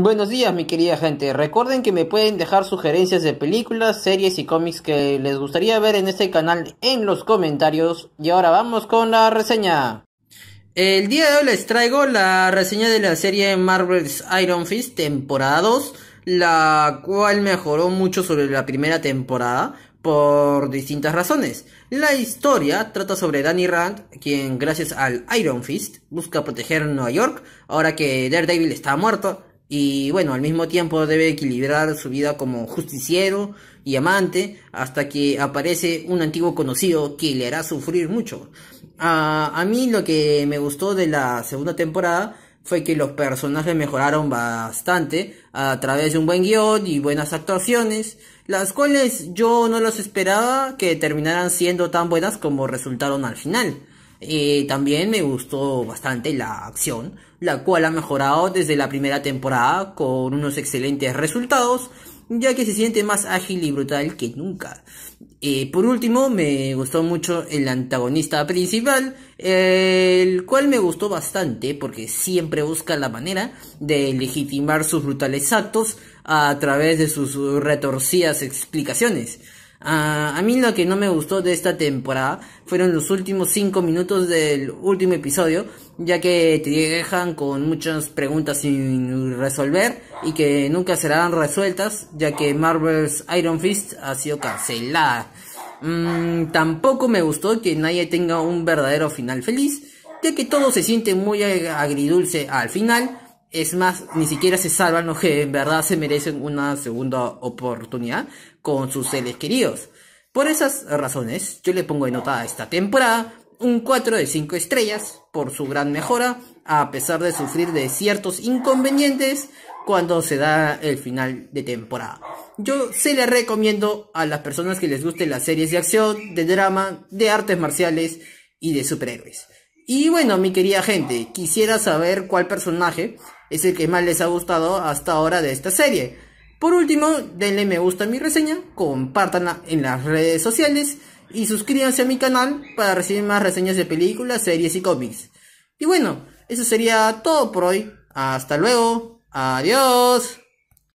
Buenos días, mi querida gente. Recuerden que me pueden dejar sugerencias de películas, series y cómics que les gustaría ver en este canal en los comentarios. Y ahora vamos con la reseña. El día de hoy les traigo la reseña de la serie Marvel's Iron Fist temporada 2, la cual mejoró mucho sobre la primera temporada por distintas razones. La historia trata sobre Danny Rand, quien gracias al Iron Fist busca proteger Nueva York ahora que Daredevil está muerto y bueno, al mismo tiempo debe equilibrar su vida como justiciero y amante hasta que aparece un antiguo conocido que le hará sufrir mucho. A, mí lo que me gustó de la segunda temporada fue que los personajes mejoraron bastante a través de un buen guión y buenas actuaciones, las cuales yo no las esperaba que terminaran siendo tan buenas como resultaron al final. Eh, también me gustó bastante la acción, la cual ha mejorado desde la primera temporada con unos excelentes resultados, ya que se siente más ágil y brutal que nunca. Eh, por último, me gustó mucho el antagonista principal, el cual me gustó bastante porque siempre busca la manera de legitimar sus brutales actos a través de sus retorcidas explicaciones a mí lo que no me gustó de esta temporada fueron los últimos 5 minutos del último episodio, ya que te dejan con muchas preguntas sin resolver y que nunca serán resueltas, ya que Marvel's Iron Fist ha sido cancelada. Mm, tampoco me gustó que nadie tenga un verdadero final feliz, ya que todo se siente muy agridulce al final es más, ni siquiera se salvan los que en verdad se merecen una segunda oportunidad con sus seres queridos. Por esas razones, yo le pongo de nota a esta temporada un 4 de 5 estrellas por su gran mejora, a pesar de sufrir de ciertos inconvenientes cuando se da el final de temporada. Yo se le recomiendo a las personas que les gusten las series de acción, de drama, de artes marciales y de superhéroes. Y bueno, mi querida gente, quisiera saber cuál personaje es el que más les ha gustado hasta ahora de esta serie. Por último, denle me gusta a mi reseña, compártanla en las redes sociales y suscríbanse a mi canal para recibir más reseñas de películas, series y cómics. Y bueno, eso sería todo por hoy. Hasta luego. Adiós.